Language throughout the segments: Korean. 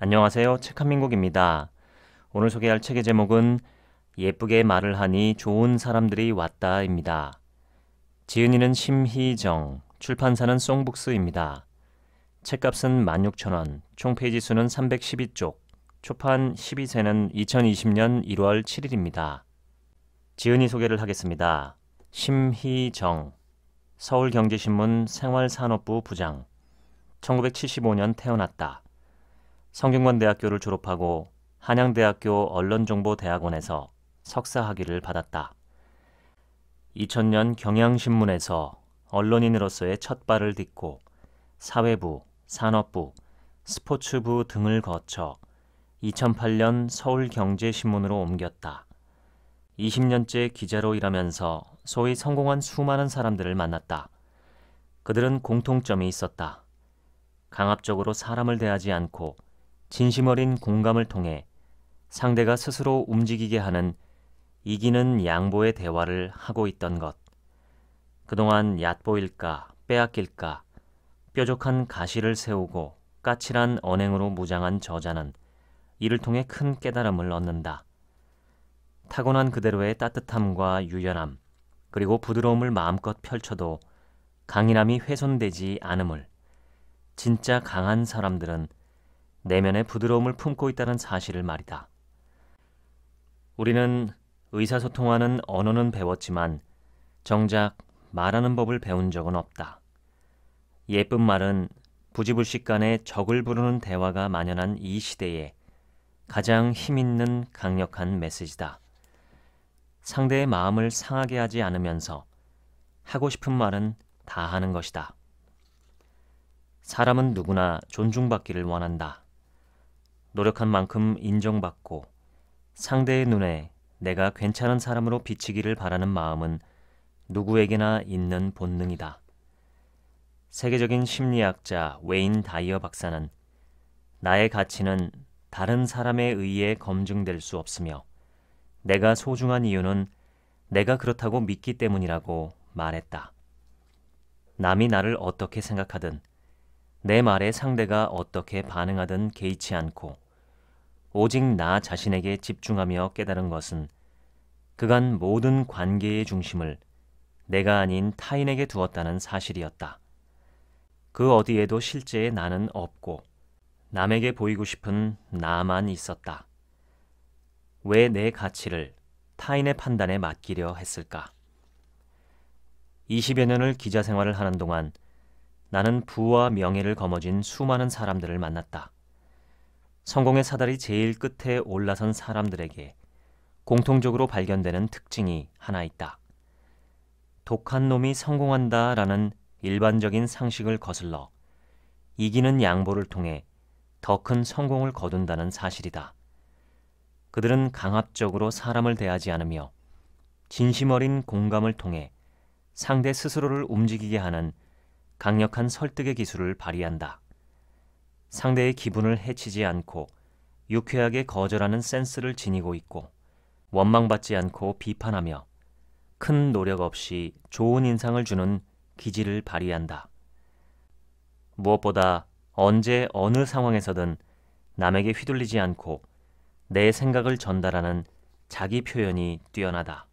안녕하세요. 책한민국입니다. 오늘 소개할 책의 제목은 예쁘게 말을 하니 좋은 사람들이 왔다입니다. 지은이는 심희정, 출판사는 송북스입니다. 책값은 16,000원, 총 페이지 수는 312쪽, 초판 12세는 2020년 1월 7일입니다. 지은이 소개를 하겠습니다. 심희정, 서울경제신문 생활산업부 부장, 1975년 태어났다. 성균관대학교를 졸업하고 한양대학교 언론정보대학원에서 석사 학위를 받았다. 2000년 경향신문에서 언론인으로서의 첫 발을 딛고 사회부, 산업부, 스포츠부 등을 거쳐 2008년 서울경제신문으로 옮겼다. 20년째 기자로 일하면서 소위 성공한 수많은 사람들을 만났다. 그들은 공통점이 있었다. 강압적으로 사람을 대하지 않고 진심 어린 공감을 통해 상대가 스스로 움직이게 하는 이기는 양보의 대화를 하고 있던 것. 그동안 얕보일까, 빼앗길까, 뾰족한 가시를 세우고 까칠한 언행으로 무장한 저자는 이를 통해 큰 깨달음을 얻는다. 타고난 그대로의 따뜻함과 유연함, 그리고 부드러움을 마음껏 펼쳐도 강인함이 훼손되지 않음을 진짜 강한 사람들은 내면의 부드러움을 품고 있다는 사실을 말이다. 우리는 의사소통하는 언어는 배웠지만 정작 말하는 법을 배운 적은 없다. 예쁜 말은 부지불식 간에 적을 부르는 대화가 만연한 이 시대에 가장 힘있는 강력한 메시지다. 상대의 마음을 상하게 하지 않으면서 하고 싶은 말은 다 하는 것이다. 사람은 누구나 존중받기를 원한다. 노력한 만큼 인정받고 상대의 눈에 내가 괜찮은 사람으로 비치기를 바라는 마음은 누구에게나 있는 본능이다. 세계적인 심리학자 웨인 다이어 박사는 나의 가치는 다른 사람에 의해 검증될 수 없으며 내가 소중한 이유는 내가 그렇다고 믿기 때문이라고 말했다. 남이 나를 어떻게 생각하든 내 말에 상대가 어떻게 반응하든 개의치 않고 오직 나 자신에게 집중하며 깨달은 것은 그간 모든 관계의 중심을 내가 아닌 타인에게 두었다는 사실이었다. 그 어디에도 실제의 나는 없고 남에게 보이고 싶은 나만 있었다. 왜 내 가치를 타인의 판단에 맡기려 했을까? 20여 년을 기자 생활을 하는 동안 나는 부와 명예를 거머쥔 수많은 사람들을 만났다. 성공의 사다리 제일 끝에 올라선 사람들에게 공통적으로 발견되는 특징이 하나 있다. 독한 놈이 성공한다 라는 일반적인 상식을 거슬러 이기는 양보를 통해 더 큰 성공을 거둔다는 사실이다. 그들은 강압적으로 사람을 대하지 않으며 진심 어린 공감을 통해 상대 스스로를 움직이게 하는 강력한 설득의 기술을 발휘한다. 상대의 기분을 해치지 않고 유쾌하게 거절하는 센스를 지니고 있고 원망받지 않고 비판하며 큰 노력 없이 좋은 인상을 주는 기질을 발휘한다. 무엇보다 언제 어느 상황에서든 남에게 휘둘리지 않고 내 생각을 전달하는 자기 표현이 뛰어나다.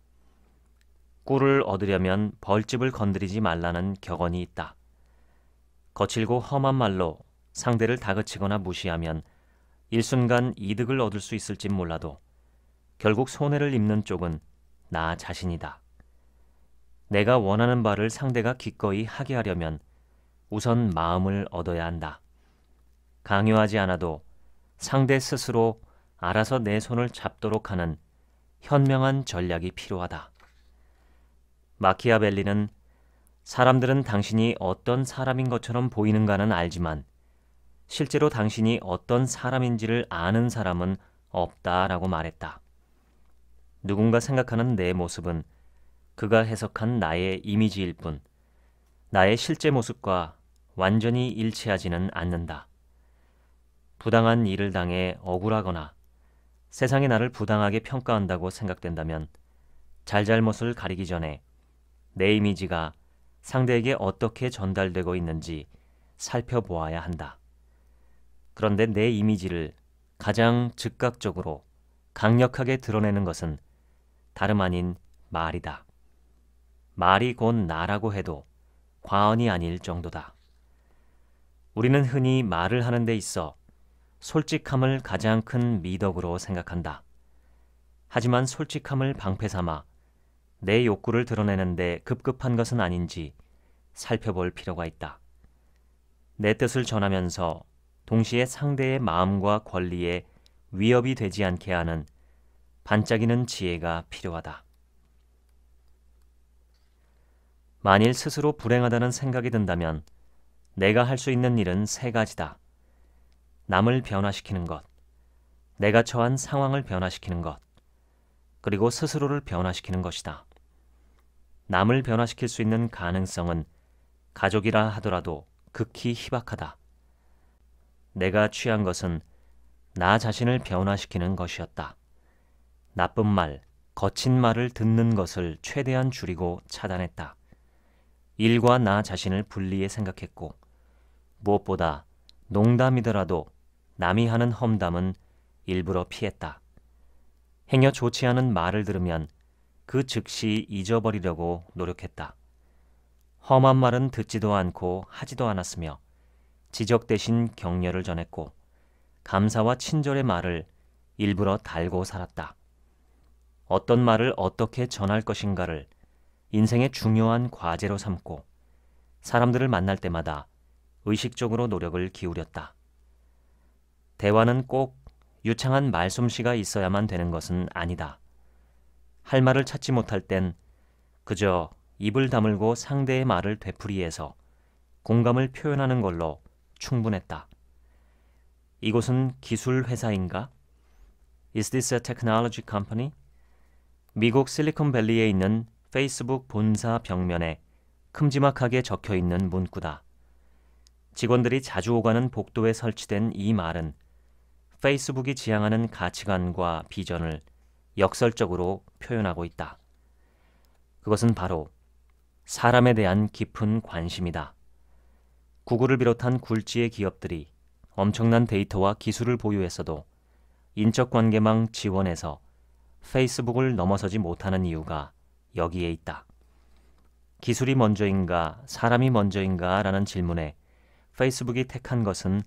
꿀을 얻으려면 벌집을 건드리지 말라는 격언이 있다. 거칠고 험한 말로 상대를 다그치거나 무시하면 일순간 이득을 얻을 수 있을진 몰라도 결국 손해를 입는 쪽은 나 자신이다. 내가 원하는 바를 상대가 기꺼이 하게 하려면 우선 마음을 얻어야 한다. 강요하지 않아도 상대 스스로 알아서 내 손을 잡도록 하는 현명한 전략이 필요하다. 마키아벨리는 사람들은 당신이 어떤 사람인 것처럼 보이는가는 알지만 실제로 당신이 어떤 사람인지를 아는 사람은 없다라고 말했다. 누군가 생각하는 내 모습은 그가 해석한 나의 이미지일 뿐, 나의 실제 모습과 완전히 일치하지는 않는다. 부당한 일을 당해 억울하거나 세상이 나를 부당하게 평가한다고 생각된다면 잘잘못을 가리기 전에 내 이미지가 상대에게 어떻게 전달되고 있는지 살펴보아야 한다. 그런데 내 이미지를 가장 즉각적으로 강력하게 드러내는 것은 다름 아닌 말이다. 말이 곧 나라고 해도 과언이 아닐 정도다. 우리는 흔히 말을 하는 데 있어 솔직함을 가장 큰 미덕으로 생각한다. 하지만 솔직함을 방패 삼아 내 욕구를 드러내는데 급급한 것은 아닌지 살펴볼 필요가 있다. 내 뜻을 전하면서 동시에 상대의 마음과 권리에 위협이 되지 않게 하는 반짝이는 지혜가 필요하다. 만일 스스로 불행하다는 생각이 든다면 내가 할 수 있는 일은 세 가지다. 남을 변화시키는 것, 내가 처한 상황을 변화시키는 것, 그리고 스스로를 변화시키는 것이다. 남을 변화시킬 수 있는 가능성은 가족이라 하더라도 극히 희박하다. 내가 취한 것은 나 자신을 변화시키는 것이었다. 나쁜 말, 거친 말을 듣는 것을 최대한 줄이고 차단했다. 일과 나 자신을 분리해 생각했고, 무엇보다 농담이더라도 남이 하는 험담은 일부러 피했다. 행여 좋지 않은 말을 들으면 그 즉시 잊어버리려고 노력했다. 험한 말은 듣지도 않고 하지도 않았으며 지적 대신 격려를 전했고 감사와 친절의 말을 일부러 달고 살았다. 어떤 말을 어떻게 전할 것인가를 인생의 중요한 과제로 삼고 사람들을 만날 때마다 의식적으로 노력을 기울였다. 대화는 꼭 유창한 말솜씨가 있어야만 되는 것은 아니다. 할 말을 찾지 못할 땐 그저 입을 다물고 상대의 말을 되풀이해서 공감을 표현하는 걸로 충분했다. 이곳은 기술 회사인가? Is this a technology company? 미국 실리콘밸리에 있는 페이스북 본사 벽면에 큼지막하게 적혀 있는 문구다. 직원들이 자주 오가는 복도에 설치된 이 말은 페이스북이 지향하는 가치관과 비전을 역설적으로 표현하고 있다. 그것은 바로 사람에 대한 깊은 관심이다. 구글을 비롯한 굴지의 기업들이 엄청난 데이터와 기술을 보유했어도 인적관계망 지원에서 페이스북을 넘어서지 못하는 이유가 여기에 있다. 기술이 먼저인가, 사람이 먼저인가 라는 질문에 페이스북이 택한 것은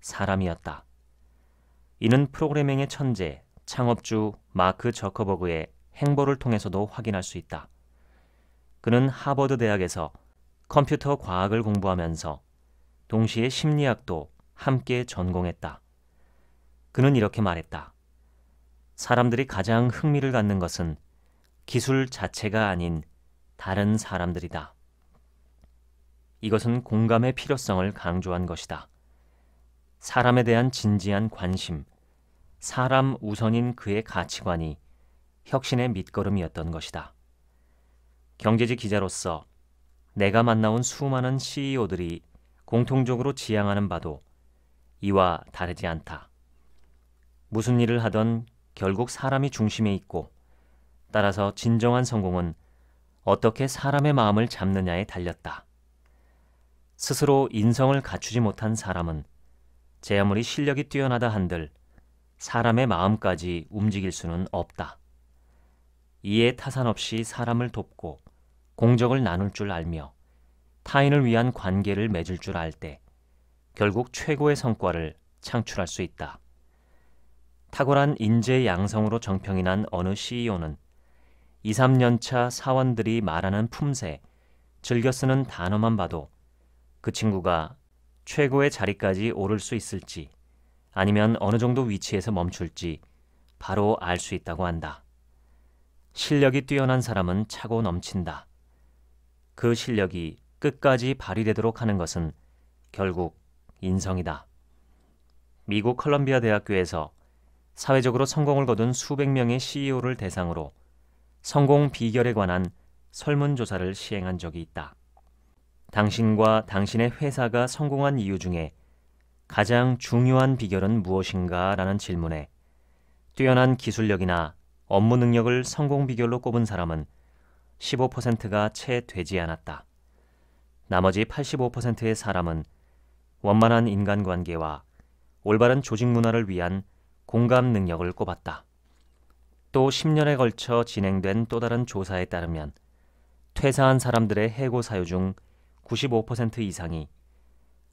사람이었다. 이는 프로그래밍의 천재, 창업주 마크 저커버그의 행보를 통해서도 확인할 수 있다. 그는 하버드 대학에서 컴퓨터 과학을 공부하면서 동시에 심리학도 함께 전공했다. 그는 이렇게 말했다. 사람들이 가장 흥미를 갖는 것은 기술 자체가 아닌 다른 사람들이다. 이것은 공감의 필요성을 강조한 것이다. 사람에 대한 진지한 관심, 사람 우선인 그의 가치관이 혁신의 밑거름이었던 것이다. 경제지 기자로서 내가 만나온 수많은 CEO들이 공통적으로 지향하는 바도 이와 다르지 않다. 무슨 일을 하던 결국 사람이 중심에 있고 따라서 진정한 성공은 어떻게 사람의 마음을 잡느냐에 달렸다. 스스로 인성을 갖추지 못한 사람은 제 아무리 실력이 뛰어나다 한들 사람의 마음까지 움직일 수는 없다. 이에 타산 없이 사람을 돕고 공적을 나눌 줄 알며 타인을 위한 관계를 맺을 줄 알 때 결국 최고의 성과를 창출할 수 있다. 탁월한 인재 양성으로 정평이 난 어느 CEO는 2, 3년 차 사원들이 말하는 품새, 즐겨 쓰는 단어만 봐도 그 친구가 최고의 자리까지 오를 수 있을지 아니면 어느 정도 위치에서 멈출지 바로 알 수 있다고 한다. 실력이 뛰어난 사람은 차고 넘친다. 그 실력이 끝까지 발휘되도록 하는 것은 결국 인성이다. 미국 컬럼비아 대학교에서 사회적으로 성공을 거둔 수백 명의 CEO를 대상으로 성공 비결에 관한 설문조사를 시행한 적이 있다. 당신과 당신의 회사가 성공한 이유 중에 가장 중요한 비결은 무엇인가? 라는 질문에 뛰어난 기술력이나 업무 능력을 성공 비결로 꼽은 사람은 15%가 채 되지 않았다. 나머지 85%의 사람은 원만한 인간관계와 올바른 조직 문화를 위한 공감 능력을 꼽았다. 또 10년에 걸쳐 진행된 또 다른 조사에 따르면 퇴사한 사람들의 해고 사유 중 95% 이상이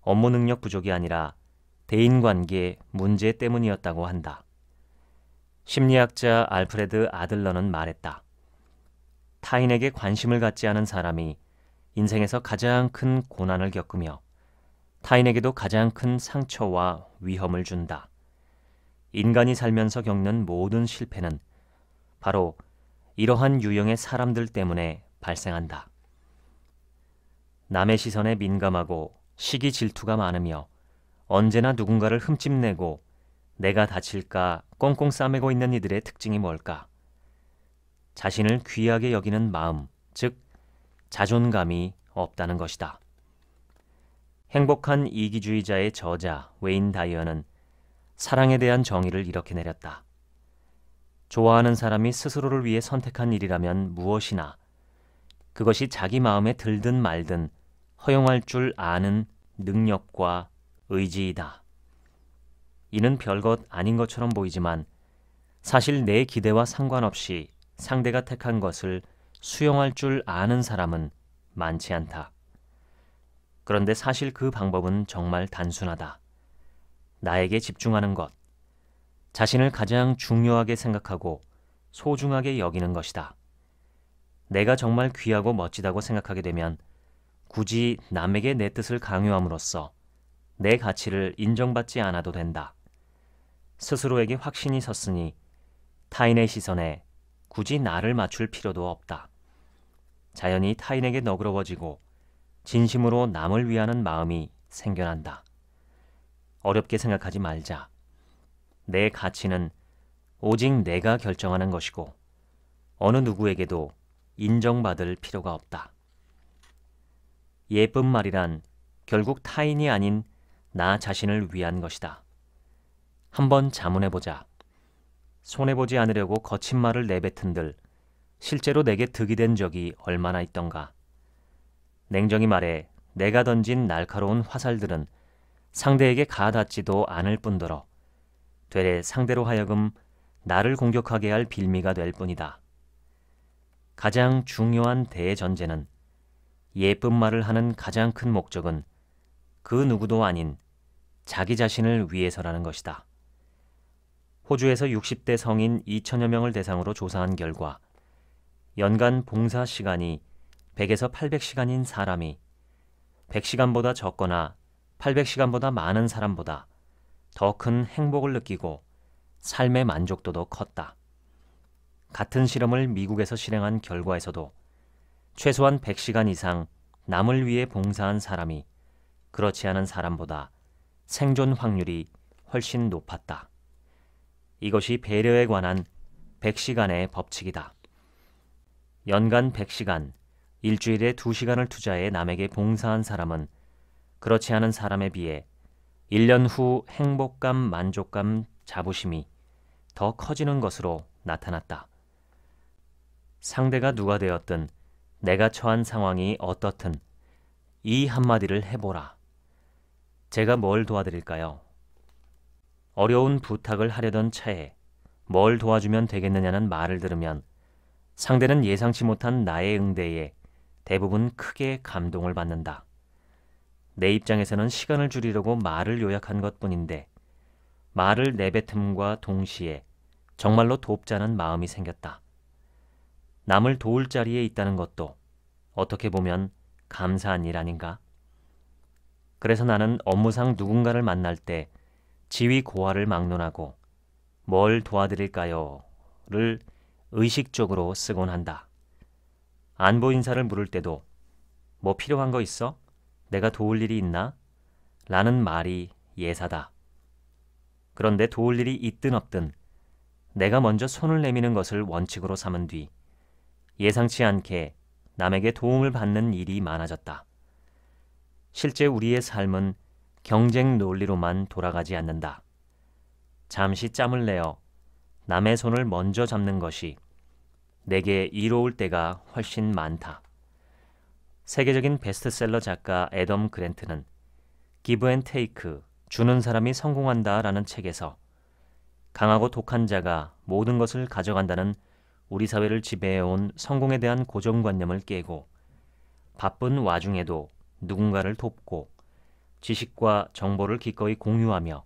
업무 능력 부족이 아니라 대인관계 문제 때문이었다고 한다. 심리학자 알프레드 아들러는 말했다. 타인에게 관심을 갖지 않은 사람이 인생에서 가장 큰 고난을 겪으며 타인에게도 가장 큰 상처와 위험을 준다. 인간이 살면서 겪는 모든 실패는 바로 이러한 유형의 사람들 때문에 발생한다. 남의 시선에 민감하고 시기 질투가 많으며 언제나 누군가를 흠집내고 내가 다칠까 꽁꽁 싸매고 있는 이들의 특징이 뭘까? 자신을 귀하게 여기는 마음, 즉 자존감이 없다는 것이다. 행복한 이기주의자의 저자 웨인 다이어는 사랑에 대한 정의를 이렇게 내렸다. 좋아하는 사람이 스스로를 위해 선택한 일이라면 무엇이나 그것이 자기 마음에 들든 말든 허용할 줄 아는 능력과 의지이다. 이는 별 것 아닌 것처럼 보이지만 사실 내 기대와 상관없이 상대가 택한 것을 수용할 줄 아는 사람은 많지 않다. 그런데 사실 그 방법은 정말 단순하다. 나에게 집중하는 것, 자신을 가장 중요하게 생각하고 소중하게 여기는 것이다. 내가 정말 귀하고 멋지다고 생각하게 되면 굳이 남에게 내 뜻을 강요함으로써 내 가치를 인정받지 않아도 된다. 스스로에게 확신이 섰으니 타인의 시선에 굳이 나를 맞출 필요도 없다. 자연히 타인에게 너그러워지고 진심으로 남을 위하는 마음이 생겨난다. 어렵게 생각하지 말자. 내 가치는 오직 내가 결정하는 것이고 어느 누구에게도 인정받을 필요가 없다. 예쁜 말이란 결국 타인이 아닌 나 자신을 위한 것이다. 한번 자문해보자. 손해보지 않으려고 거친 말을 내뱉은들 실제로 내게 득이 된 적이 얼마나 있던가. 냉정히 말해 내가 던진 날카로운 화살들은 상대에게 가닿지도 않을 뿐더러 되레 상대로 하여금 나를 공격하게 할 빌미가 될 뿐이다. 가장 중요한 대전제는 예쁜 말을 하는 가장 큰 목적은 그 누구도 아닌 자기 자신을 위해서라는 것이다. 호주에서 60대 성인 2천여 명을 대상으로 조사한 결과 연간 봉사 시간이 100에서 800시간인 사람이 100시간보다 적거나 800시간보다 많은 사람보다 더 큰 행복을 느끼고 삶의 만족도도 컸다. 같은 실험을 미국에서 실행한 결과에서도 최소한 100시간 이상 남을 위해 봉사한 사람이 그렇지 않은 사람보다 생존 확률이 훨씬 높았다. 이것이 배려에 관한 100시간의 법칙이다. 연간 100시간, 일주일에 2시간을 투자해 남에게 봉사한 사람은 그렇지 않은 사람에 비해 1년 후 행복감, 만족감, 자부심이 더 커지는 것으로 나타났다. 상대가 누가 되었든 내가 처한 상황이 어떻든 이 한마디를 해보라. 제가 뭘 도와드릴까요? 어려운 부탁을 하려던 차에 뭘 도와주면 되겠느냐는 말을 들으면 상대는 예상치 못한 나의 응대에 대부분 크게 감동을 받는다. 내 입장에서는 시간을 줄이려고 말을 요약한 것 뿐인데 말을 내뱉음과 동시에 정말로 돕자는 마음이 생겼다. 남을 도울 자리에 있다는 것도 어떻게 보면 감사한 일 아닌가? 그래서 나는 업무상 누군가를 만날 때 지위 고하를 막론하고 뭘 도와드릴까요?를 의식적으로 쓰곤 한다. 안보 인사를 물을 때도 뭐 필요한 거 있어? 내가 도울 일이 있나? 라는 말이 예사다. 그런데 도울 일이 있든 없든 내가 먼저 손을 내미는 것을 원칙으로 삼은 뒤 예상치 않게 남에게 도움을 받는 일이 많아졌다. 실제 우리의 삶은 경쟁 논리로만 돌아가지 않는다. 잠시 짬을 내어 남의 손을 먼저 잡는 것이 내게 이로울 때가 훨씬 많다. 세계적인 베스트셀러 작가 에덤 그랜트는 기브 앤 테이크, 주는 사람이 성공한다 라는 책에서 강하고 독한 자가 모든 것을 가져간다는 우리 사회를 지배해온 성공에 대한 고정관념을 깨고 바쁜 와중에도 누군가를 돕고 지식과 정보를 기꺼이 공유하며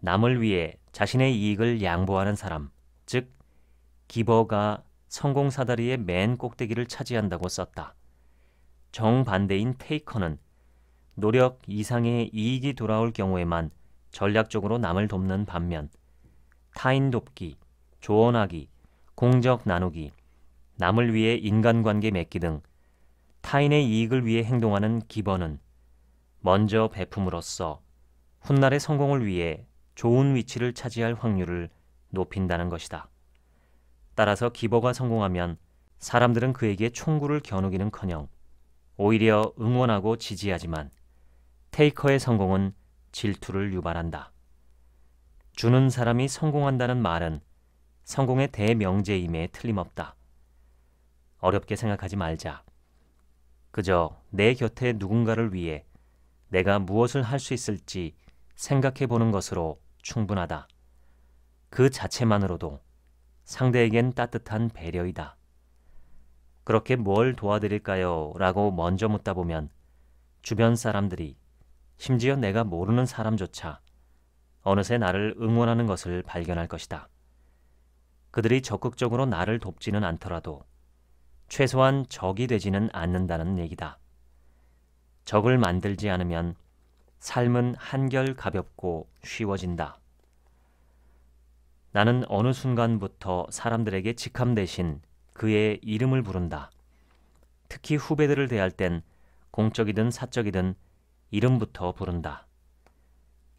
남을 위해 자신의 이익을 양보하는 사람, 즉 기버가 성공 사다리의 맨 꼭대기를 차지한다고 썼다. 정반대인 테이커는 노력 이상의 이익이 돌아올 경우에만 전략적으로 남을 돕는 반면 타인 돕기, 조언하기, 공적 나누기, 남을 위해 인간관계 맺기 등 타인의 이익을 위해 행동하는 기버는 먼저 베품으로써 훗날의 성공을 위해 좋은 위치를 차지할 확률을 높인다는 것이다. 따라서 기버가 성공하면 사람들은 그에게 총구를 겨누기는커녕 오히려 응원하고 지지하지만 테이커의 성공은 질투를 유발한다. 주는 사람이 성공한다는 말은 성공의 대명제임에 틀림없다. 어렵게 생각하지 말자. 그저 내 곁에 누군가를 위해 내가 무엇을 할 수 있을지 생각해 보는 것으로 충분하다. 그 자체만으로도 상대에겐 따뜻한 배려이다. 그렇게 뭘 도와드릴까요? 라고 먼저 묻다 보면 주변 사람들이 심지어 내가 모르는 사람조차 어느새 나를 응원하는 것을 발견할 것이다. 그들이 적극적으로 나를 돕지는 않더라도 최소한 적이 되지는 않는다는 얘기다. 적을 만들지 않으면 삶은 한결 가볍고 쉬워진다. 나는 어느 순간부터 사람들에게 직함 대신 그의 이름을 부른다. 특히 후배들을 대할 땐 공적이든 사적이든 이름부터 부른다.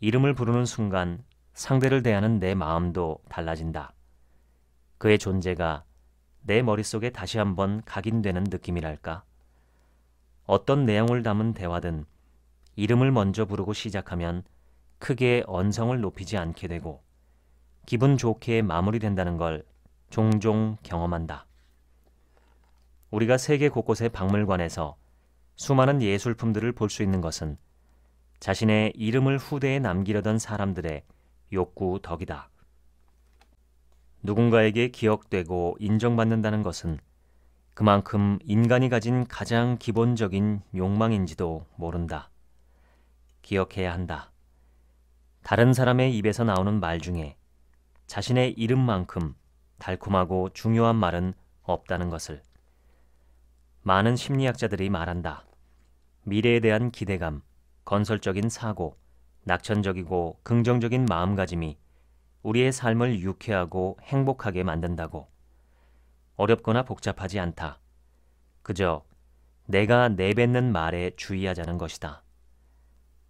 이름을 부르는 순간 상대를 대하는 내 마음도 달라진다. 그의 존재가 내 머릿속에 다시 한번 각인되는 느낌이랄까? 어떤 내용을 담은 대화든 이름을 먼저 부르고 시작하면 크게 언성을 높이지 않게 되고 기분 좋게 마무리된다는 걸 종종 경험한다. 우리가 세계 곳곳의 박물관에서 수많은 예술품들을 볼 수 있는 것은 자신의 이름을 후대에 남기려던 사람들의 욕구 덕이다. 누군가에게 기억되고 인정받는다는 것은 그만큼 인간이 가진 가장 기본적인 욕망인지도 모른다. 기억해야 한다. 다른 사람의 입에서 나오는 말 중에 자신의 이름만큼 달콤하고 중요한 말은 없다는 것을. 많은 심리학자들이 말한다. 미래에 대한 기대감, 건설적인 사고, 낙천적이고 긍정적인 마음가짐이 우리의 삶을 유쾌하고 행복하게 만든다고. 어렵거나 복잡하지 않다. 그저 내가 내뱉는 말에 주의하자는 것이다.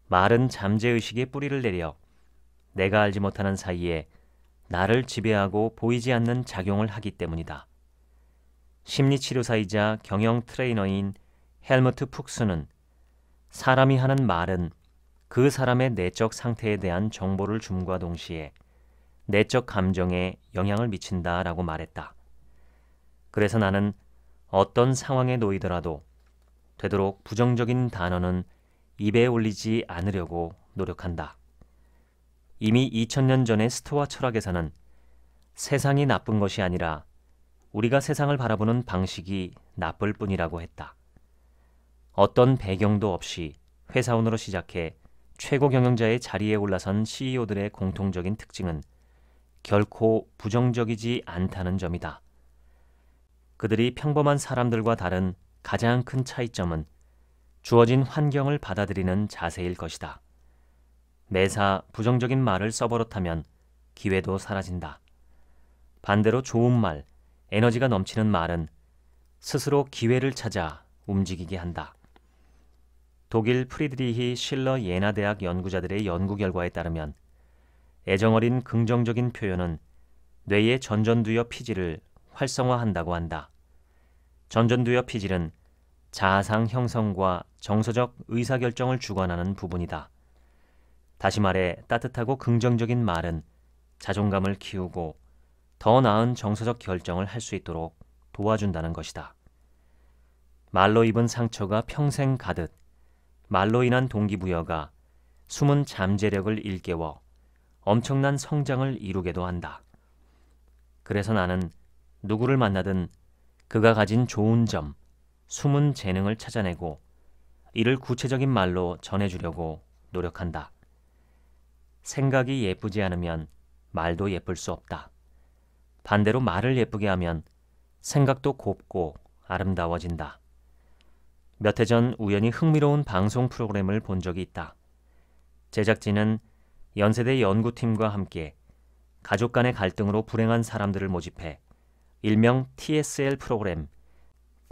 말은 잠재의식의 뿌리를 내려 내가 알지 못하는 사이에 나를 지배하고 보이지 않는 작용을 하기 때문이다. 심리치료사이자 경영 트레이너인 헬머트 푹스는 사람이 하는 말은 그 사람의 내적 상태에 대한 정보를 줌과 동시에 내적 감정에 영향을 미친다라고 말했다. 그래서 나는 어떤 상황에 놓이더라도 되도록 부정적인 단어는 입에 올리지 않으려고 노력한다. 이미 2000년 전의 스토아 철학에서는 세상이 나쁜 것이 아니라 우리가 세상을 바라보는 방식이 나쁠 뿐이라고 했다. 어떤 배경도 없이 회사원으로 시작해 최고 경영자의 자리에 올라선 CEO들의 공통적인 특징은 결코 부정적이지 않다는 점이다. 그들이 평범한 사람들과 다른 가장 큰 차이점은 주어진 환경을 받아들이는 자세일 것이다. 매사 부정적인 말을 써버릇하면 기회도 사라진다. 반대로 좋은 말, 에너지가 넘치는 말은 스스로 기회를 찾아 움직이게 한다. 독일 프리드리히 실러 예나 대학 연구자들의 연구 결과에 따르면 애정어린 긍정적인 표현은 뇌의 전전두엽 피지를 활성화한다고 한다. 전전두엽 피질은 자아상 형성과 정서적 의사결정을 주관하는 부분이다. 다시 말해 따뜻하고 긍정적인 말은 자존감을 키우고 더 나은 정서적 결정을 할 수 있도록 도와준다는 것이다. 말로 입은 상처가 평생 가듯 말로 인한 동기부여가 숨은 잠재력을 일깨워 엄청난 성장을 이루게도 한다. 그래서 나는 누구를 만나든 그가 가진 좋은 점, 숨은 재능을 찾아내고 이를 구체적인 말로 전해주려고 노력한다. 생각이 예쁘지 않으면 말도 예쁠 수 없다. 반대로 말을 예쁘게 하면 생각도 곱고 아름다워진다. 몇 해 전 우연히 흥미로운 방송 프로그램을 본 적이 있다. 제작진은 연세대 연구팀과 함께 가족 간의 갈등으로 불행한 사람들을 모집해 일명 TSL 프로그램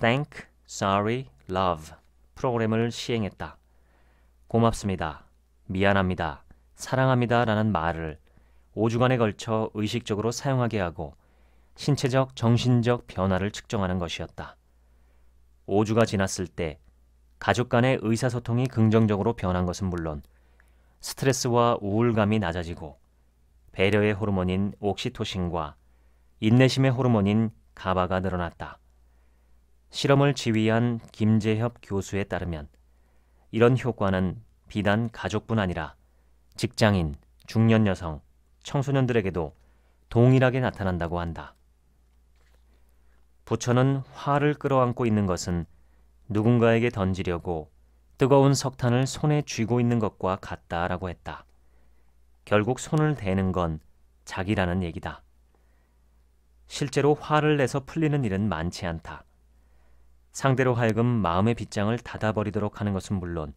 Thank, Sorry, Love 프로그램을 시행했다. 고맙습니다. 미안합니다. 사랑합니다. 라는 말을 5주간에 걸쳐 의식적으로 사용하게 하고 신체적, 정신적 변화를 측정하는 것이었다. 5주가 지났을 때 가족 간의 의사소통이 긍정적으로 변한 것은 물론 스트레스와 우울감이 낮아지고 배려의 호르몬인 옥시토신과 인내심의 호르몬인 가바가 늘어났다. 실험을 지휘한 김재협 교수에 따르면 이런 효과는 비단 가족뿐 아니라 직장인, 중년 여성, 청소년들에게도 동일하게 나타난다고 한다. 부처는 화를 끌어안고 있는 것은 누군가에게 던지려고 뜨거운 석탄을 손에 쥐고 있는 것과 같다라고 했다. 결국 손을 대는 건 자기라는 얘기다. 실제로 화를 내서 풀리는 일은 많지 않다. 상대로 하여금 마음의 빗장을 닫아버리도록 하는 것은 물론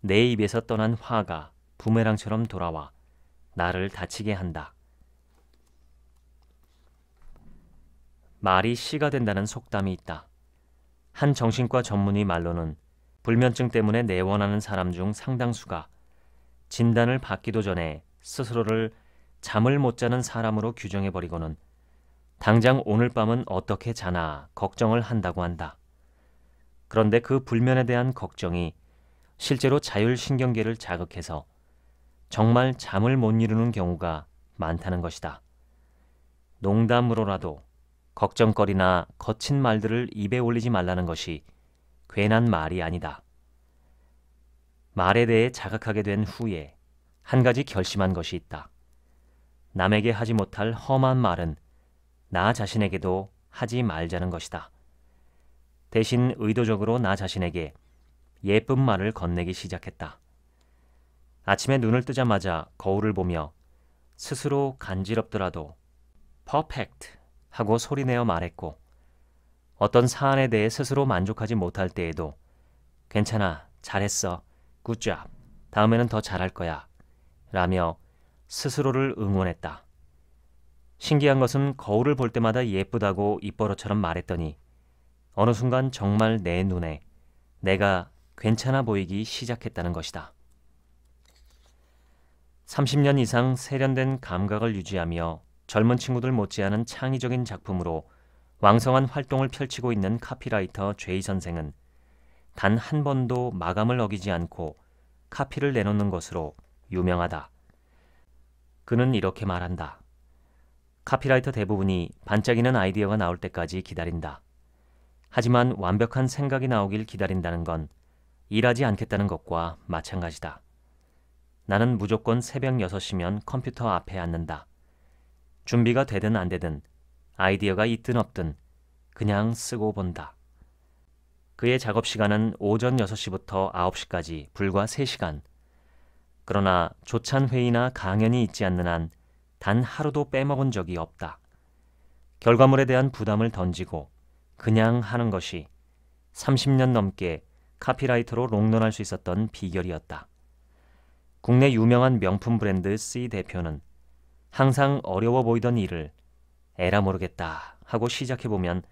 내 입에서 떠난 화가 부메랑처럼 돌아와 나를 다치게 한다. 말이 씨가 된다는 속담이 있다. 한 정신과 전문의 말로는 불면증 때문에 내원하는 사람 중 상당수가 진단을 받기도 전에 스스로를 잠을 못 자는 사람으로 규정해버리고는 당장 오늘 밤은 어떻게 자나 걱정을 한다고 한다. 그런데 그 불면에 대한 걱정이 실제로 자율신경계를 자극해서 정말 잠을 못 이루는 경우가 많다는 것이다. 농담으로라도 걱정거리나 거친 말들을 입에 올리지 말라는 것이 괜한 말이 아니다. 말에 대해 자각하게 된 후에 한 가지 결심한 것이 있다. 남에게 하지 못할 험한 말은 나 자신에게도 하지 말자는 것이다. 대신 의도적으로 나 자신에게 예쁜 말을 건네기 시작했다. 아침에 눈을 뜨자마자 거울을 보며 스스로 간지럽더라도 퍼펙트 하고 소리내어 말했고 어떤 사안에 대해 스스로 만족하지 못할 때에도 괜찮아 잘했어 굿잡 다음에는 더 잘할 거야 라며 스스로를 응원했다. 신기한 것은 거울을 볼 때마다 예쁘다고 입버릇처럼 말했더니 어느 순간 정말 내 눈에 내가 괜찮아 보이기 시작했다는 것이다. 30년 이상 세련된 감각을 유지하며 젊은 친구들 못지않은 창의적인 작품으로 왕성한 활동을 펼치고 있는 카피라이터 죄이 선생은 단 한 번도 마감을 어기지 않고 카피를 내놓는 것으로 유명하다. 그는 이렇게 말한다. 카피라이터 대부분이 반짝이는 아이디어가 나올 때까지 기다린다. 하지만 완벽한 생각이 나오길 기다린다는 건 일하지 않겠다는 것과 마찬가지다. 나는 무조건 새벽 6시면 컴퓨터 앞에 앉는다. 준비가 되든 안 되든 아이디어가 있든 없든 그냥 쓰고 본다. 그의 작업 시간은 오전 6시부터 9시까지 불과 3시간. 그러나 조찬 회의나 강연이 있지 않는 한단 하루도 빼먹은 적이 없다. 결과물에 대한 부담을 던지고 그냥 하는 것이 30년 넘게 카피라이터로 롱런할 수 있었던 비결이었다. 국내 유명한 명품 브랜드 C 대표는 항상 어려워 보이던 일을 에라 모르겠다 하고 시작해보면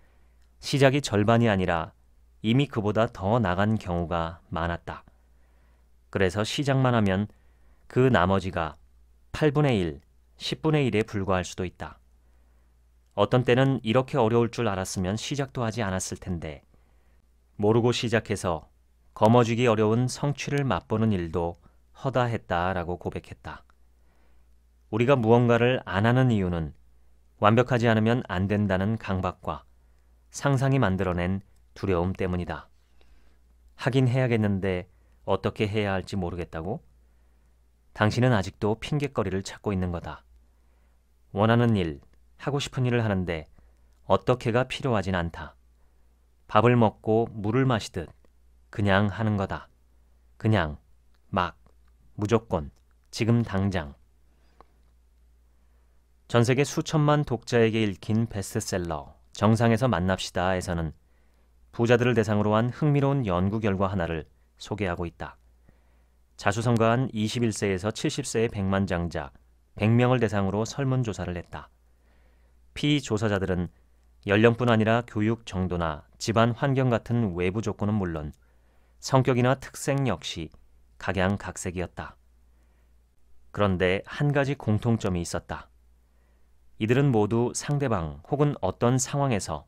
시작이 절반이 아니라 이미 그보다 더 나간 경우가 많았다. 그래서 시작만 하면 그 나머지가 8분의 1, 10분의 1에 불과할 수도 있다. 어떤 때는 이렇게 어려울 줄 알았으면 시작도 하지 않았을 텐데, 모르고 시작해서 거머쥐기 어려운 성취를 맛보는 일도 허다했다라고 고백했다. 우리가 무언가를 안 하는 이유는 완벽하지 않으면 안 된다는 강박과 상상이 만들어낸 두려움 때문이다. 하긴 해야겠는데 어떻게 해야 할지 모르겠다고? 당신은 아직도 핑곗거리를 찾고 있는 거다. 원하는 일, 하고 싶은 일을 하는데 어떻게가 필요하진 않다. 밥을 먹고 물을 마시듯 그냥 하는 거다. 그냥, 막, 무조건, 지금 당장. 전 세계 수천만 독자에게 읽힌 베스트셀러 정상에서 만납시다에서는 부자들을 대상으로 한 흥미로운 연구 결과 하나를 소개하고 있다. 자수성가한 21세에서 70세의 백만장자 100명을 대상으로 설문조사를 했다. 피조사자들은 연령뿐 아니라 교육 정도나 집안 환경 같은 외부 조건은 물론 성격이나 특색 역시 각양각색이었다. 그런데 한 가지 공통점이 있었다. 이들은 모두 상대방 혹은 어떤 상황에서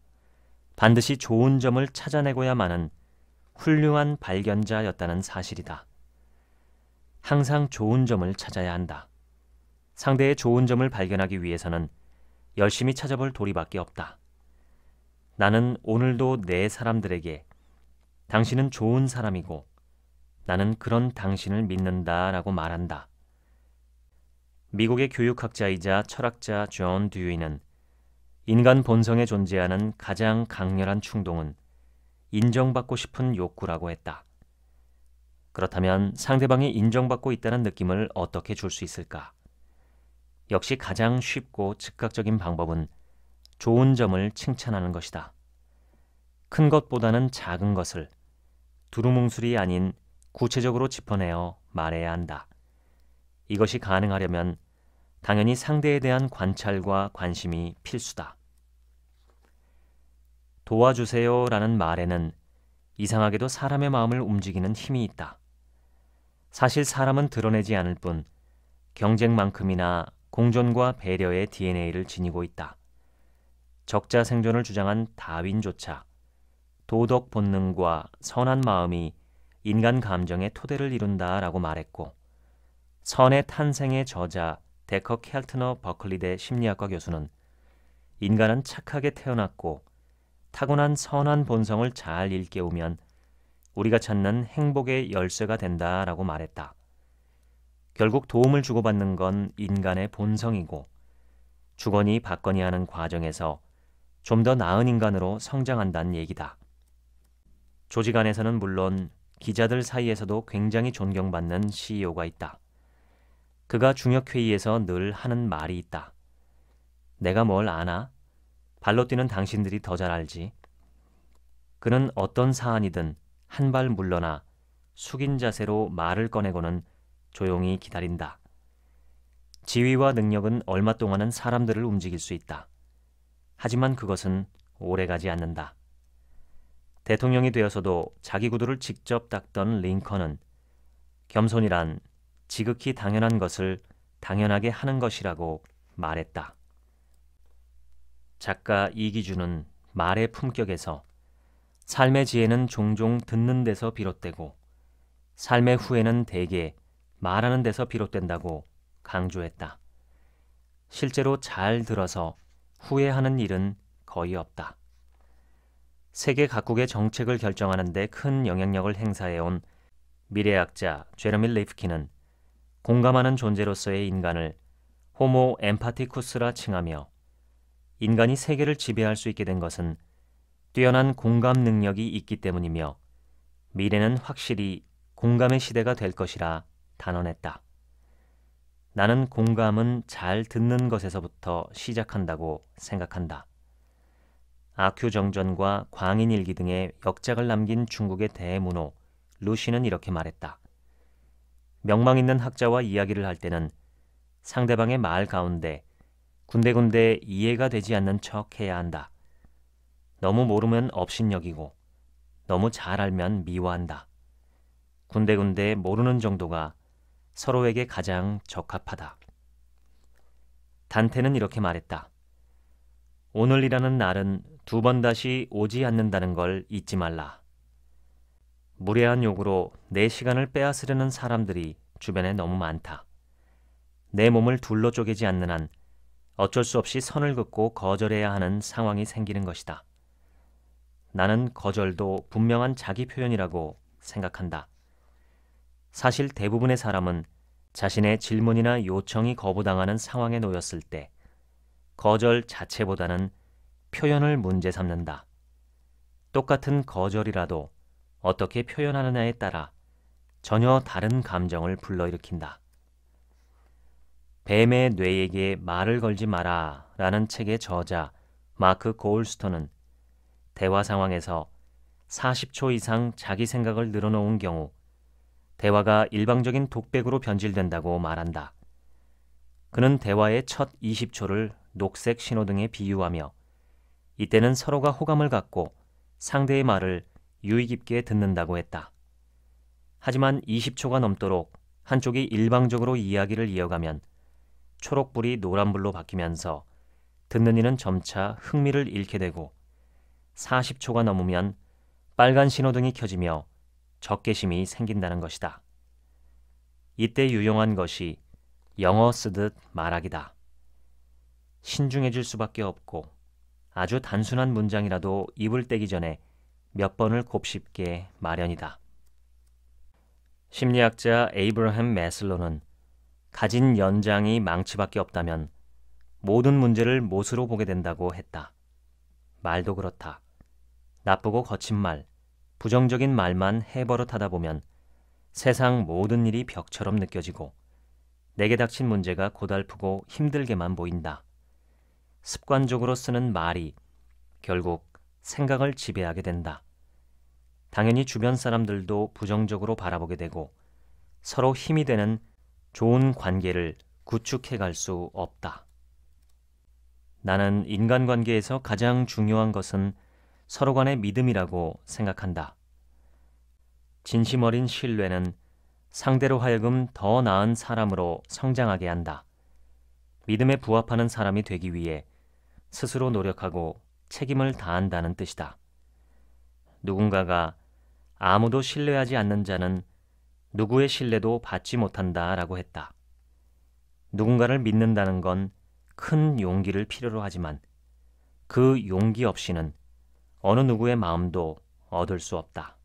반드시 좋은 점을 찾아내고야만은 훌륭한 발견자였다는 사실이다. 항상 좋은 점을 찾아야 한다. 상대의 좋은 점을 발견하기 위해서는 열심히 찾아볼 도리밖에 없다. 나는 오늘도 내 사람들에게 당신은 좋은 사람이고 나는 그런 당신을 믿는다 라고 말한다. 미국의 교육학자이자 철학자 존 듀이는 인간 본성에 존재하는 가장 강렬한 충동은 인정받고 싶은 욕구라고 했다. 그렇다면 상대방이 인정받고 있다는 느낌을 어떻게 줄 수 있을까? 역시 가장 쉽고 즉각적인 방법은 좋은 점을 칭찬하는 것이다. 큰 것보다는 작은 것을 두루뭉술이 아닌 구체적으로 짚어내어 말해야 한다. 이것이 가능하려면 당연히 상대에 대한 관찰과 관심이 필수다. 도와주세요 라는 말에는 이상하게도 사람의 마음을 움직이는 힘이 있다. 사실 사람은 드러내지 않을 뿐 경쟁만큼이나 공존과 배려의 DNA를 지니고 있다. 적자 생존을 주장한 다윈조차 도덕 본능과 선한 마음이 인간 감정의 토대를 이룬다라고 말했고 선의 탄생의 저자 데커 켈트너 버클리대 심리학과 교수는 인간은 착하게 태어났고 타고난 선한 본성을 잘 일깨우면 우리가 찾는 행복의 열쇠가 된다라고 말했다. 결국 도움을 주고받는 건 인간의 본성이고 주거니 받거니 하는 과정에서 좀 더 나은 인간으로 성장한다는 얘기다. 조직 안에서는 물론 기자들 사이에서도 굉장히 존경받는 CEO가 있다. 그가 중역회의에서 늘 하는 말이 있다. 내가 뭘 아나? 발로 뛰는 당신들이 더 잘 알지. 그는 어떤 사안이든 한 발 물러나 숙인 자세로 말을 꺼내고는 조용히 기다린다. 지위와 능력은 얼마 동안은 사람들을 움직일 수 있다. 하지만 그것은 오래가지 않는다. 대통령이 되어서도 자기 구두를 직접 닦던 링컨은 겸손이란 지극히 당연한 것을 당연하게 하는 것이라고 말했다. 작가 이기준은 말의 품격에서 삶의 지혜는 종종 듣는 데서 비롯되고 삶의 후에는 대개 말하는 데서 비롯된다고 강조했다. 실제로 잘 들어서 후회하는 일은 거의 없다. 세계 각국의 정책을 결정하는 데 큰 영향력을 행사해온 미래학자 제르밀레이프킨은 공감하는 존재로서의 인간을 호모 엠파티쿠스라 칭하며 인간이 세계를 지배할 수 있게 된 것은 뛰어난 공감 능력이 있기 때문이며 미래는 확실히 공감의 시대가 될 것이라 단언했다. 나는 공감은 잘 듣는 것에서부터 시작한다고 생각한다. 아큐정전과 광인일기 등의 역작을 남긴 중국의 대문호 루시는 이렇게 말했다. 명망 있는 학자와 이야기를 할 때는 상대방의 말 가운데 군데군데 이해가 되지 않는 척 해야 한다. 너무 모르면 업신여기고 너무 잘 알면 미워한다. 군데군데 모르는 정도가 서로에게 가장 적합하다. 단테는 이렇게 말했다. 오늘이라는 날은 두 번 다시 오지 않는다는 걸 잊지 말라. 무례한 욕으로 내 시간을 빼앗으려는 사람들이 주변에 너무 많다. 내 몸을 둘러 쪼개지 않는 한 어쩔 수 없이 선을 긋고 거절해야 하는 상황이 생기는 것이다. 나는 거절도 분명한 자기 표현이라고 생각한다. 사실 대부분의 사람은 자신의 질문이나 요청이 거부당하는 상황에 놓였을 때 거절 자체보다는 표현을 문제 삼는다. 똑같은 거절이라도 어떻게 표현하느냐에 따라 전혀 다른 감정을 불러일으킨다. 뱀의 뇌에게 말을 걸지 마라 라는 책의 저자 마크 고울스톤은 대화 상황에서 40초 이상 자기 생각을 늘어놓은 경우 대화가 일방적인 독백으로 변질된다고 말한다. 그는 대화의 첫 20초를 녹색 신호등에 비유하며 이때는 서로가 호감을 갖고 상대의 말을 유의 깊게 듣는다고 했다. 하지만 20초가 넘도록 한쪽이 일방적으로 이야기를 이어가면 초록불이 노란불로 바뀌면서 듣는 이는 점차 흥미를 잃게 되고 40초가 넘으면 빨간 신호등이 켜지며 적개심이 생긴다는 것이다. 이때 유용한 것이 영어 쓰듯 말하기다. 신중해질 수밖에 없고 아주 단순한 문장이라도 입을 떼기 전에 몇 번을 곱씹게 마련이다. 심리학자 에이브러햄 메슬로는 가진 연장이 망치밖에 없다면 모든 문제를 못으로 보게 된다고 했다. 말도 그렇다. 나쁘고 거친 말, 부정적인 말만 해버릇하다 보면 세상 모든 일이 벽처럼 느껴지고 내게 닥친 문제가 고달프고 힘들게만 보인다. 습관적으로 쓰는 말이 결국 생각을 지배하게 된다. 당연히 주변 사람들도 부정적으로 바라보게 되고 서로 힘이 되는 좋은 관계를 구축해 갈 수 없다. 나는 인간관계에서 가장 중요한 것은 서로 간의 믿음이라고 생각한다. 진심 어린 신뢰는 상대로 하여금 더 나은 사람으로 성장하게 한다. 믿음에 부합하는 사람이 되기 위해 스스로 노력하고 책임을 다한다는 뜻이다. 누군가가 아무도 신뢰하지 않는 자는 누구의 신뢰도 받지 못한다 라고 했다. 누군가를 믿는다는 건 큰 용기를 필요로 하지만 그 용기 없이는 어느 누구의 마음도 얻을 수 없다.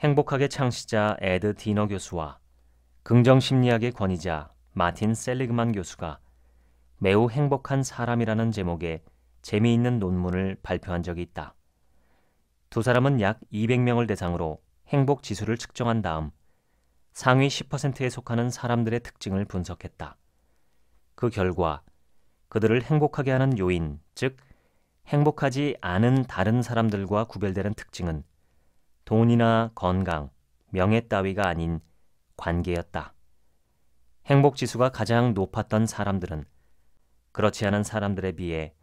행복하게 창시자 에드 디너 교수와 긍정심리학의 권위자 마틴 셀리그만 교수가 매우 행복한 사람이라는 제목의 재미있는 논문을 발표한 적이 있다. 두 사람은 약 200명을 대상으로 행복 지수를 측정한 다음 상위 10%에 속하는 사람들의 특징을 분석했다. 그 결과 그들을 행복하게 하는 요인, 즉 행복하지 않은 다른 사람들과 구별되는 특징은 돈이나 건강, 명예 따위가 아닌 관계였다. 행복 지수가 가장 높았던 사람들은 그렇지 않은 사람들에 비해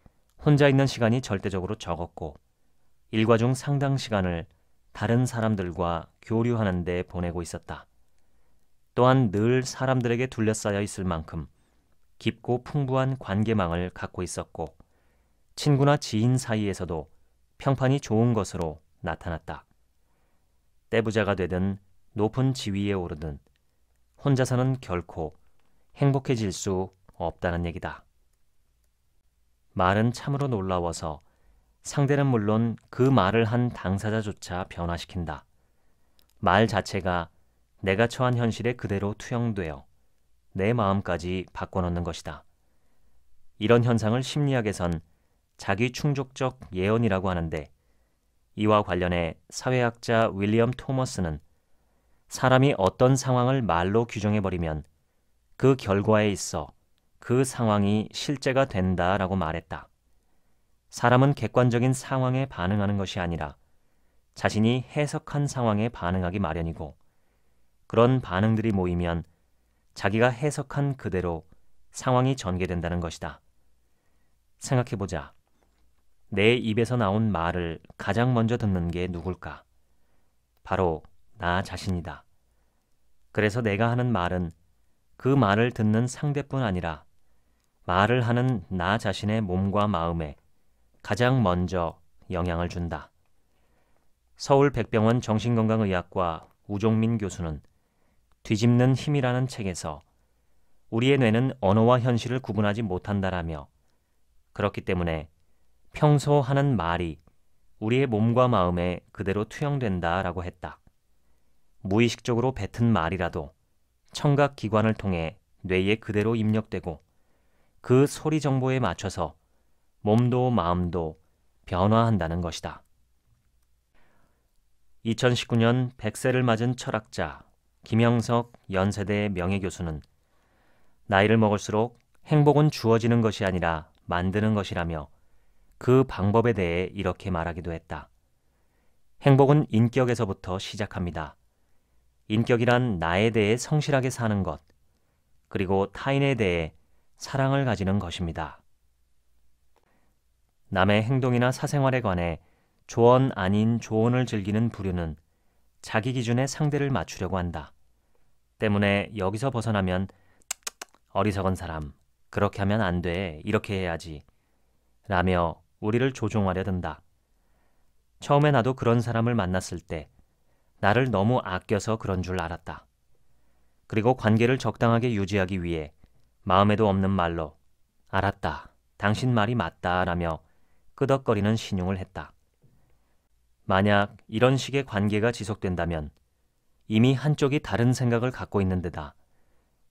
혼자 있는 시간이 절대적으로 적었고 일과 중 상당 시간을 다른 사람들과 교류하는 데 보내고 있었다. 또한 늘 사람들에게 둘러싸여 있을 만큼 깊고 풍부한 관계망을 갖고 있었고 친구나 지인 사이에서도 평판이 좋은 것으로 나타났다. 떼부자가 되든 높은 지위에 오르든 혼자서는 결코 행복해질 수 없다는 얘기다. 말은 참으로 놀라워서 상대는 물론 그 말을 한 당사자조차 변화시킨다. 말 자체가 내가 처한 현실에 그대로 투영되어 내 마음까지 바꿔놓는 것이다. 이런 현상을 심리학에선 자기 충족적 예언이라고 하는데 이와 관련해 사회학자 윌리엄 토머스는 사람이 어떤 상황을 말로 규정해버리면 그 결과에 있어 그 상황이 실제가 된다라고 말했다. 사람은 객관적인 상황에 반응하는 것이 아니라 자신이 해석한 상황에 반응하기 마련이고 그런 반응들이 모이면 자기가 해석한 그대로 상황이 전개된다는 것이다. 생각해보자. 내 입에서 나온 말을 가장 먼저 듣는 게 누굴까? 바로 나 자신이다. 그래서 내가 하는 말은 그 말을 듣는 상대뿐 아니라 말을 하는 나 자신의 몸과 마음에 가장 먼저 영향을 준다. 서울 백병원 정신건강의학과 우종민 교수는 뒤집는 힘이라는 책에서 우리의 뇌는 언어와 현실을 구분하지 못한다라며 그렇기 때문에 평소 하는 말이 우리의 몸과 마음에 그대로 투영된다 라고 했다. 무의식적으로 뱉은 말이라도 청각 기관을 통해 뇌에 그대로 입력되고 그 소리 정보에 맞춰서 몸도 마음도 변화한다는 것이다. 2019년 100세를 맞은 철학자 김영석 연세대 명예교수는 나이를 먹을수록 행복은 주어지는 것이 아니라 만드는 것이라며 그 방법에 대해 이렇게 말하기도 했다. 행복은 인격에서부터 시작합니다. 인격이란 나에 대해 성실하게 사는 것, 그리고 타인에 대해 사랑을 가지는 것입니다. 남의 행동이나 사생활에 관해 조언 아닌 조언을 즐기는 부류는 자기 기준의 상대를 맞추려고 한다. 때문에 여기서 벗어나면 어리석은 사람, 그렇게 하면 안 돼, 이렇게 해야지. 라며 우리를 조종하려 든다. 처음에 나도 그런 사람을 만났을 때 나를 너무 아껴서 그런 줄 알았다. 그리고 관계를 적당하게 유지하기 위해 마음에도 없는 말로 알았다. 당신 말이 맞다. 라며 끄덕거리는 신용을 했다. 만약 이런 식의 관계가 지속된다면 이미 한쪽이 다른 생각을 갖고 있는 데다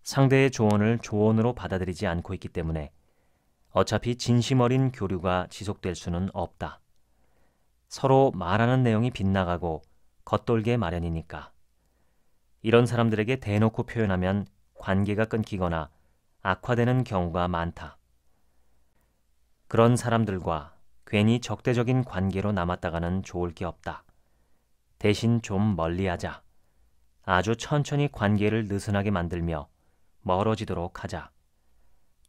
상대의 조언을 조언으로 받아들이지 않고 있기 때문에 어차피 진심 어린 교류가 지속될 수는 없다. 서로 말하는 내용이 빗나가고 겉돌게 마련이니까. 이런 사람들에게 대놓고 표현하면 관계가 끊기거나 악화되는 경우가 많다. 그런 사람들과 괜히 적대적인 관계로 남았다가는 좋을 게 없다. 대신 좀 멀리 하자. 아주 천천히 관계를 느슨하게 만들며 멀어지도록 하자.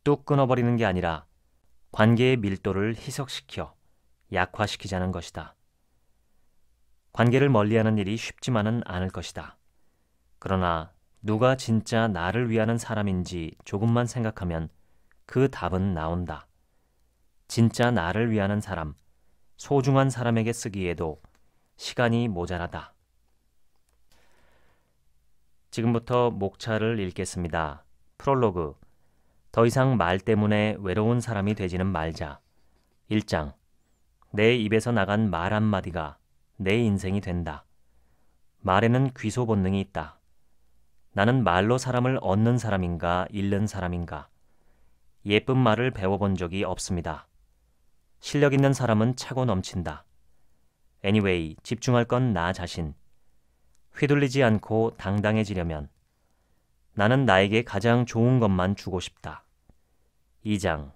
뚝 끊어버리는 게 아니라 관계의 밀도를 희석시켜 약화시키자는 것이다. 관계를 멀리하는 일이 쉽지만은 않을 것이다. 그러나 누가 진짜 나를 위하는 사람인지 조금만 생각하면 그 답은 나온다. 진짜 나를 위하는 사람, 소중한 사람에게 쓰기에도 시간이 모자라다. 지금부터 목차를 읽겠습니다. 프롤로그 더 이상 말 때문에 외로운 사람이 되지는 말자. 1장. 내 입에서 나간 말 한마디가 내 인생이 된다. 말에는 귀소 본능이 있다. 나는 말로 사람을 얻는 사람인가 잃는 사람인가. 예쁜 말을 배워본 적이 없습니다. 실력 있는 사람은 차고 넘친다. Anyway, 집중할 건 나 자신. 휘둘리지 않고 당당해지려면 나는 나에게 가장 좋은 것만 주고 싶다. 2장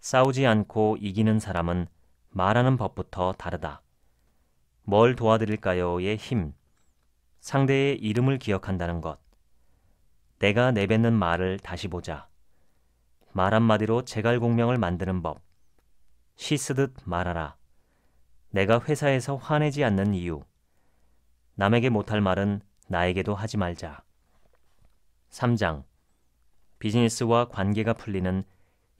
싸우지 않고 이기는 사람은 말하는 법부터 다르다. 뭘 도와드릴까요의 힘. 상대의 이름을 기억한다는 것. 내가 내뱉는 말을 다시 보자. 말 한마디로 재갈공명을 만드는 법. 시 쓰듯 말하라. 내가 회사에서 화내지 않는 이유. 남에게 못할 말은 나에게도 하지 말자. 3장. 비즈니스와 관계가 풀리는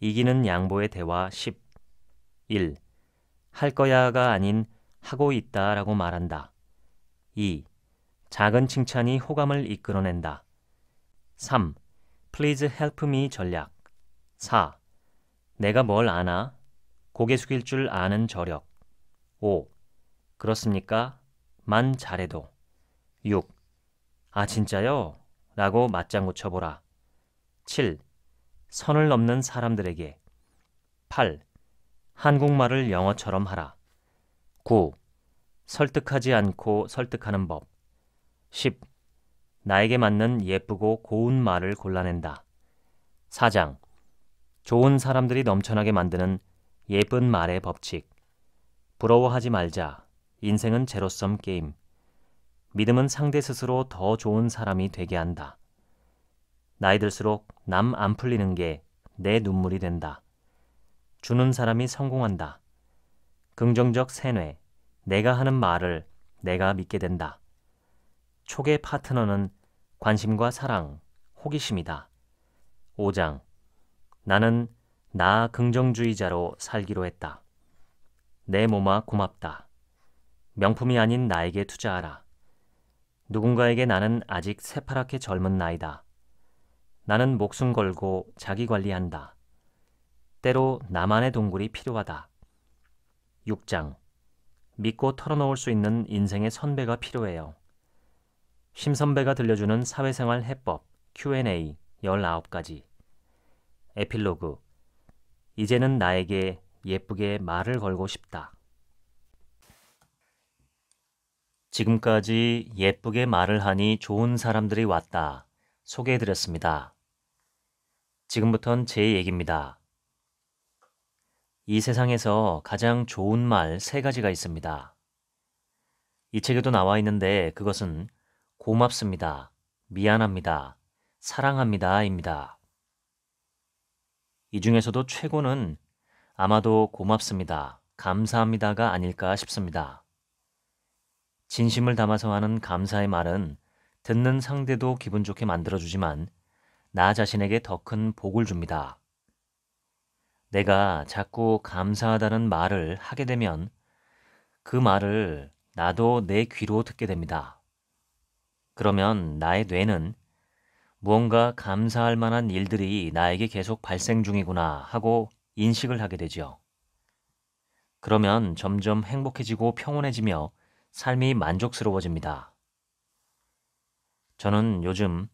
이기는 양보의 대화 10. 1. 할 거야가 아닌 하고 있다 라고 말한다. 2. 작은 칭찬이 호감을 이끌어낸다. 3. Please help me 전략. 4. 내가 뭘 아나? 고개 숙일 줄 아는 저력. 5. 그렇습니까? 만 잘해도. 6. 아, 진짜요? 라고 맞장구 쳐보라. 7. 선을 넘는 사람들에게 8. 한국말을 영어처럼 하라. 9. 설득하지 않고 설득하는 법. 10. 나에게 맞는 예쁘고 고운 말을 골라낸다. 4장. 좋은 사람들이 넘쳐나게 만드는 예쁜 말의 법칙. 부러워하지 말자. 인생은 제로섬 게임. 믿음은 상대 스스로 더 좋은 사람이 되게 한다. 나이 들수록 남 안 풀리는 게 내 눈물이 된다. 주는 사람이 성공한다. 긍정적 세뇌, 내가 하는 말을 내가 믿게 된다. 촉의 파트너는 관심과 사랑, 호기심이다. 5장. 나는 나 긍정주의자로 살기로 했다. 내 몸아 고맙다. 명품이 아닌 나에게 투자하라. 누군가에게 나는 아직 새파랗게 젊은 나이다. 나는 목숨 걸고 자기 관리한다. 때로 나만의 동굴이 필요하다. 6장. 믿고 털어놓을 수 있는 인생의 선배가 필요해요. 심선배가 들려주는 사회생활 해법 Q&A 19가지. 에필로그. 이제는 나에게 예쁘게 말을 걸고 싶다. 지금까지 예쁘게 말을 하니 좋은 사람들이 왔다. 소개해드렸습니다. 지금부턴 제 얘기입니다. 이 세상에서 가장 좋은 말 세 가지가 있습니다. 이 책에도 나와 있는데 그것은 고맙습니다, 미안합니다, 사랑합니다입니다. 이 중에서도 최고는 아마도 고맙습니다, 감사합니다가 아닐까 싶습니다. 진심을 담아서 하는 감사의 말은 듣는 상대도 기분 좋게 만들어주지만 나 자신에게 더 큰 복을 줍니다. 내가 자꾸 감사하다는 말을 하게 되면 그 말을 나도 내 귀로 듣게 됩니다. 그러면 나의 뇌는 무언가 감사할 만한 일들이 나에게 계속 발생 중이구나 하고 인식을 하게 되지요. 그러면 점점 행복해지고 평온해지며 삶이 만족스러워집니다. 저는 요즘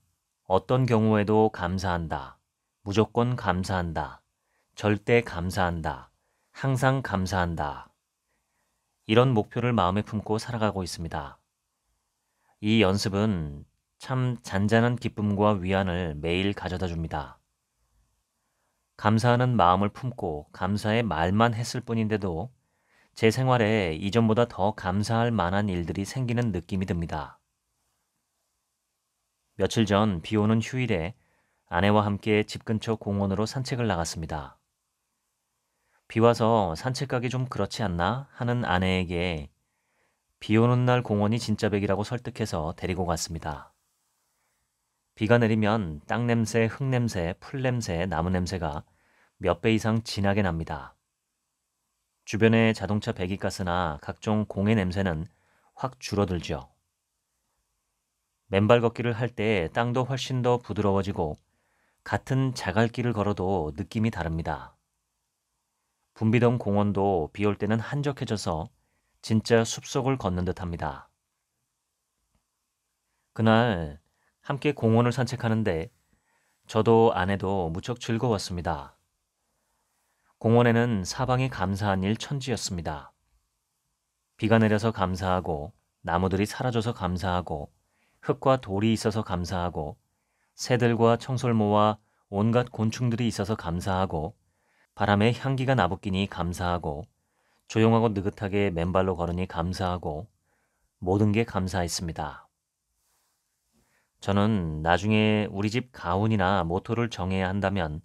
어떤 경우에도 감사한다. 무조건 감사한다. 절대 감사한다. 항상 감사한다. 이런 목표를 마음에 품고 살아가고 있습니다. 이 연습은 참 잔잔한 기쁨과 위안을 매일 가져다 줍니다. 감사하는 마음을 품고 감사의 말만 했을 뿐인데도 제 생활에 이전보다 더 감사할 만한 일들이 생기는 느낌이 듭니다. 며칠 전 비 오는 휴일에 아내와 함께 집 근처 공원으로 산책을 나갔습니다. 비 와서 산책 가기 좀 그렇지 않나 하는 아내에게 비 오는 날 공원이 진짜 백이라고 설득해서 데리고 갔습니다. 비가 내리면 땅 냄새, 흙 냄새, 풀 냄새, 나무 냄새가 몇 배 이상 진하게 납니다. 주변의 자동차 배기가스나 각종 공해 냄새는 확 줄어들죠. 맨발 걷기를 할 때 땅도 훨씬 더 부드러워지고 같은 자갈길을 걸어도 느낌이 다릅니다. 분비던 공원도 비 올 때는 한적해져서 진짜 숲속을 걷는 듯 합니다. 그날 함께 공원을 산책하는데 저도 아내도 무척 즐거웠습니다. 공원에는 사방이 감사한 일 천지였습니다. 비가 내려서 감사하고 나무들이 사라져서 감사하고 흙과 돌이 있어서 감사하고 새들과 청솔모와 온갖 곤충들이 있어서 감사하고 바람에 향기가 나붓기니 감사하고 조용하고 느긋하게 맨발로 걸으니 감사하고 모든 게 감사했습니다. 저는 나중에 우리 집 가훈이나 모토를 정해야 한다면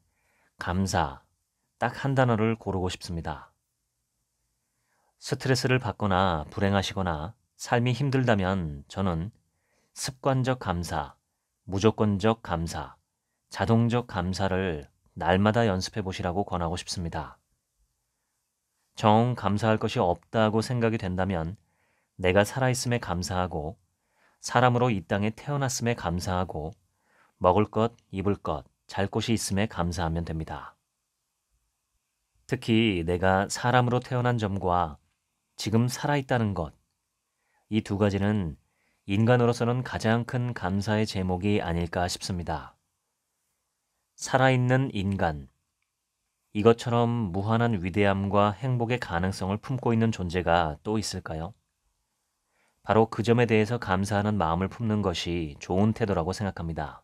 감사 딱 한 단어를 고르고 싶습니다. 스트레스를 받거나 불행하시거나 삶이 힘들다면 저는 습관적 감사, 무조건적 감사, 자동적 감사를 날마다 연습해 보시라고 권하고 싶습니다. 정 감사할 것이 없다고 생각이 된다면 내가 살아있음에 감사하고 사람으로 이 땅에 태어났음에 감사하고 먹을 것, 입을 것, 잘 곳이 있음에 감사하면 됩니다. 특히 내가 사람으로 태어난 점과 지금 살아있다는 것, 이 두 가지는 인간으로서는 가장 큰 감사의 제목이 아닐까 싶습니다. 살아있는 인간. 이것처럼 무한한 위대함과 행복의 가능성을 품고 있는 존재가 또 있을까요? 바로 그 점에 대해서 감사하는 마음을 품는 것이 좋은 태도라고 생각합니다.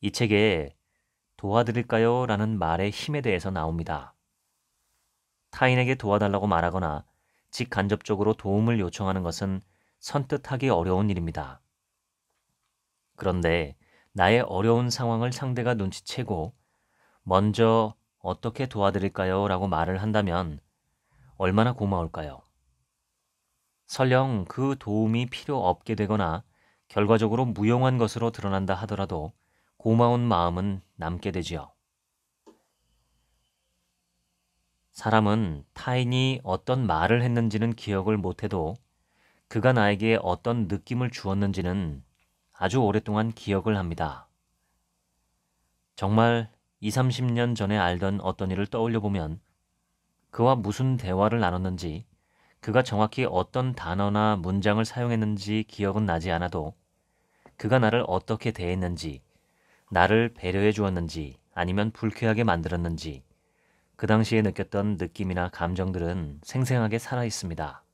이 책에 도와드릴까요? 라는 말의 힘에 대해서 나옵니다. 타인에게 도와달라고 말하거나 직간접적으로 도움을 요청하는 것은 선뜻하기 어려운 일입니다. 그런데 나의 어려운 상황을 상대가 눈치채고 먼저 어떻게 도와드릴까요? 라고 말을 한다면 얼마나 고마울까요? 설령 그 도움이 필요 없게 되거나 결과적으로 무용한 것으로 드러난다 하더라도 고마운 마음은 남게 되지요. 사람은 타인이 어떤 말을 했는지는 기억을 못해도 그가 나에게 어떤 느낌을 주었는지는 아주 오랫동안 기억을 합니다. 정말 20, 30년 전에 알던 어떤 일을 떠올려 보면 그와 무슨 대화를 나눴는지 그가 정확히 어떤 단어나 문장을 사용했는지 기억은 나지 않아도 그가 나를 어떻게 대했는지, 나를 배려해 주었는지, 아니면 불쾌하게 만들었는지, 그 당시에 느꼈던 느낌이나 감정들은 생생하게 살아 있습니다.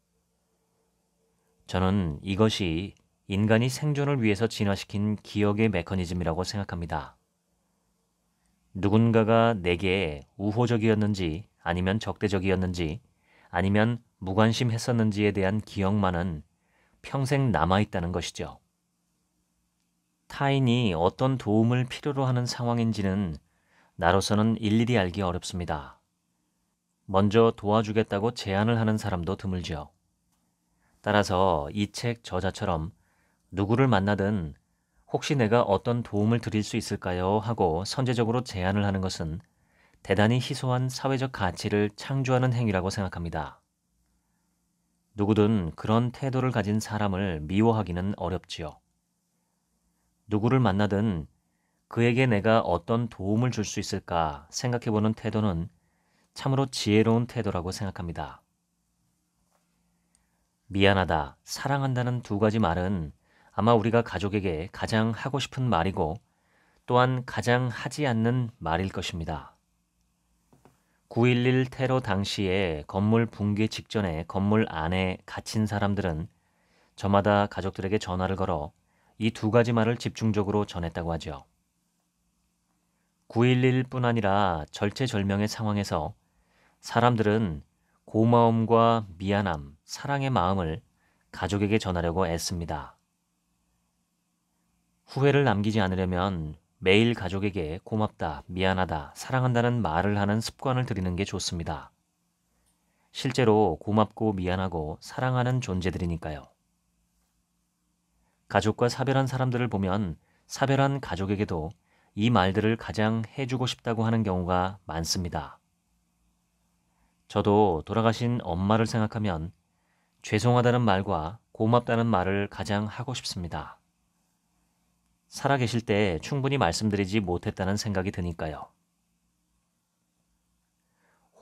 저는 이것이 인간이 생존을 위해서 진화시킨 기억의 메커니즘이라고 생각합니다. 누군가가 내게 우호적이었는지 아니면 적대적이었는지 아니면 무관심했었는지에 대한 기억만은 평생 남아있다는 것이죠. 타인이 어떤 도움을 필요로 하는 상황인지는 나로서는 일일이 알기 어렵습니다. 먼저 도와주겠다고 제안을 하는 사람도 드물지요. 따라서 이 책 저자처럼 누구를 만나든 혹시 내가 어떤 도움을 드릴 수 있을까요? 하고 선제적으로 제안을 하는 것은 대단히 희소한 사회적 가치를 창조하는 행위라고 생각합니다. 누구든 그런 태도를 가진 사람을 미워하기는 어렵지요. 누구를 만나든 그에게 내가 어떤 도움을 줄 수 있을까 생각해보는 태도는 참으로 지혜로운 태도라고 생각합니다. 미안하다, 사랑한다는 두 가지 말은 아마 우리가 가족에게 가장 하고 싶은 말이고 또한 가장 하지 않는 말일 것입니다. 9.11 테러 당시에 건물 붕괴 직전에 건물 안에 갇힌 사람들은 저마다 가족들에게 전화를 걸어 이 두 가지 말을 집중적으로 전했다고 하죠. 9.11뿐 아니라 절체절명의 상황에서 사람들은 고마움과 미안함, 사랑의 마음을 가족에게 전하려고 애씁니다. 후회를 남기지 않으려면 매일 가족에게 고맙다, 미안하다, 사랑한다는 말을 하는 습관을 들이는 게 좋습니다. 실제로 고맙고 미안하고 사랑하는 존재들이니까요. 가족과 사별한 사람들을 보면 사별한 가족에게도 이 말들을 가장 해주고 싶다고 하는 경우가 많습니다. 저도 돌아가신 엄마를 생각하면 죄송하다는 말과 고맙다는 말을 가장 하고 싶습니다. 살아계실 때 충분히 말씀드리지 못했다는 생각이 드니까요.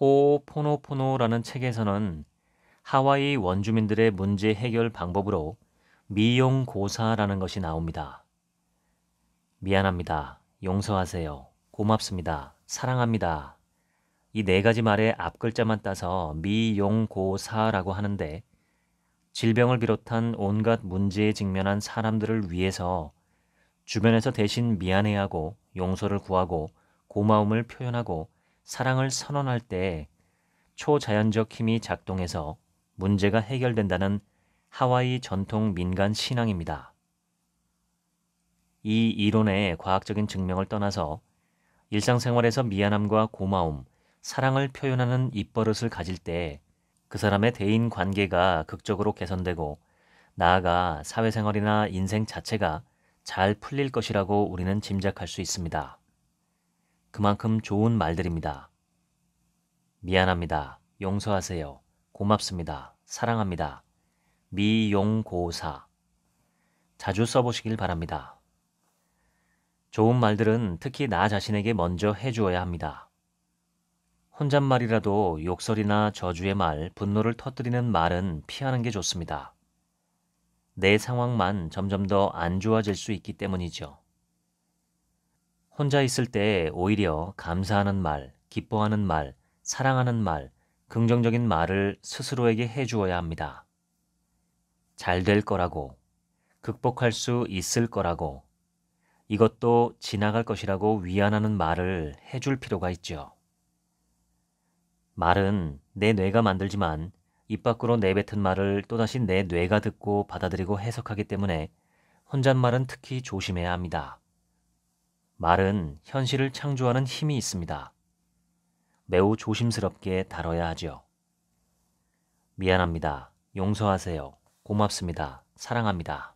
호포노포노라는 책에서는 하와이 원주민들의 문제 해결 방법으로 미용고사라는 것이 나옵니다. 미안합니다. 용서하세요. 고맙습니다. 사랑합니다. 이네 가지 말의 앞글자만 따서 미용고사라고 하는데 질병을 비롯한 온갖 문제에 직면한 사람들을 위해서 주변에서 대신 미안해하고 용서를 구하고 고마움을 표현하고 사랑을 선언할 때 초자연적 힘이 작동해서 문제가 해결된다는 하와이 전통 민간 신앙입니다. 이 이론의 과학적인 증명을 떠나서 일상생활에서 미안함과 고마움, 사랑을 표현하는 입버릇을 가질 때 그 사람의 대인 관계가 극적으로 개선되고 나아가 사회생활이나 인생 자체가 잘 풀릴 것이라고 우리는 짐작할 수 있습니다. 그만큼 좋은 말들입니다. 미안합니다. 용서하세요. 고맙습니다. 사랑합니다. 미용고사. 자주 써보시길 바랍니다. 좋은 말들은 특히 나 자신에게 먼저 해주어야 합니다. 혼잣말이라도 욕설이나 저주의 말, 분노를 터뜨리는 말은 피하는 게 좋습니다. 내 상황만 점점 더 안 좋아질 수 있기 때문이죠. 혼자 있을 때 오히려 감사하는 말, 기뻐하는 말, 사랑하는 말, 긍정적인 말을 스스로에게 해주어야 합니다. 잘 될 거라고, 극복할 수 있을 거라고, 이것도 지나갈 것이라고 위안하는 말을 해 줄 필요가 있죠. 말은 내 뇌가 만들지만 입 밖으로 내뱉은 말을 또다시 내 뇌가 듣고 받아들이고 해석하기 때문에 혼잣말은 특히 조심해야 합니다. 말은 현실을 창조하는 힘이 있습니다. 매우 조심스럽게 다뤄야 하지요. 미안합니다. 용서하세요. 고맙습니다. 사랑합니다.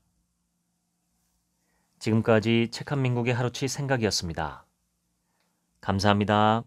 지금까지 책한 민국의 하루치 생각이었습니다. 감사합니다.